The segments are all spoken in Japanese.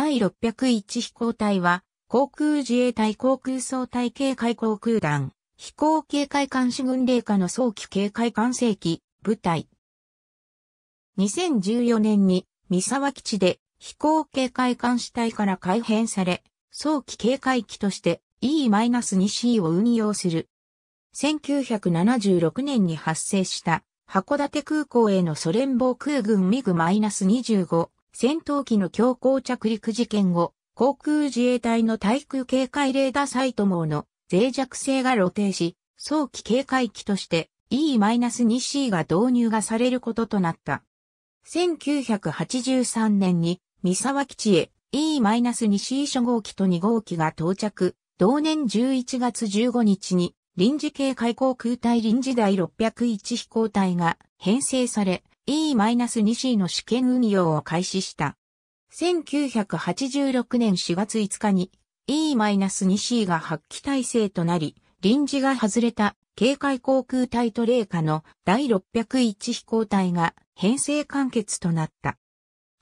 第601飛行隊は、航空自衛隊航空総隊警戒航空団、飛行警戒監視軍令下の早期警戒管制機、部隊。2014年に、三沢基地で飛行警戒監視隊から改編され、早期警戒機として E-2C を運用する。1976年に発生した函館空港へのソ連防空軍ミグ -25 戦闘機の強行着陸事件後、航空自衛隊の対空警戒レーダーサイト網の脆弱性が露呈し、早期警戒機として E-2C が導入がされることとなった。1983年に三沢基地へ E-2C 初号機と2号機が到着。同年11月15日に臨時警戒航空隊臨時第601飛行隊が編成され、E-2C の試験運用を開始した。1986年4月5日に E-2C が発揮体制となり、臨時が外れた警戒航空隊と霊下の第601飛行隊が編成完結となった。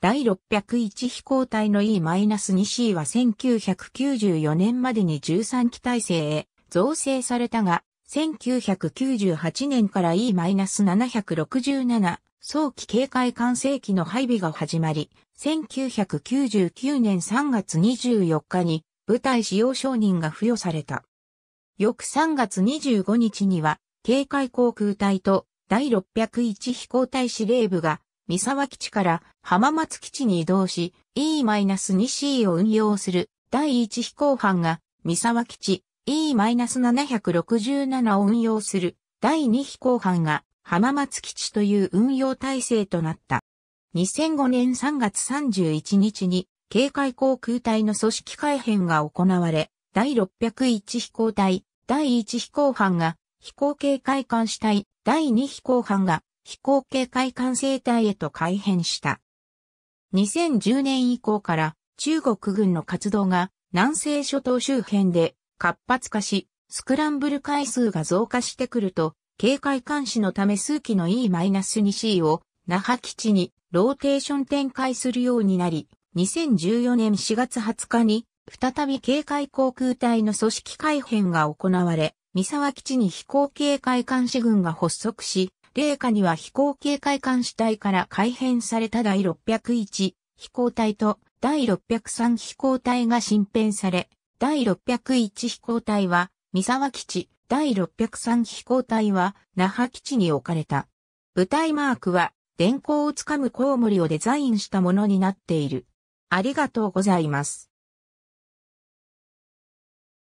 第601飛行隊の E-2C は1994年までに13機体制へ造成されたが、1998年から E-767 早期警戒管制機の配備が始まり、1999年3月24日に部隊使用承認が付与された。翌3月25日には、警戒航空隊と第601飛行隊司令部が、三沢基地から浜松基地に移動し、E-2C を運用する第1飛行班が三沢基地 E-767 を運用する第2飛行班が浜松基地という運用体制となった。2005年3月31日に、警戒航空隊の組織改編が行われ、第601飛行隊、第1飛行班が飛行警戒監視隊、第2飛行班が飛行警戒管制隊へと改編した。2010年以降から中国軍の活動が南西諸島周辺で活発化し、スクランブル回数が増加してくると、警戒監視のため数機の E-2C を那覇基地にローテーション展開するようになり、2014年4月20日に再び警戒航空隊の組織改編が行われ、三沢基地に飛行警戒監視軍が発足し、霊下には飛行警戒監視隊から改編された第601飛行隊と第603飛行隊が新編され、第601飛行隊は三沢基地、第603飛行隊は那覇基地に置かれた。部隊マークは電光をつかむコウモリをデザインしたものになっている。ありがとうございます。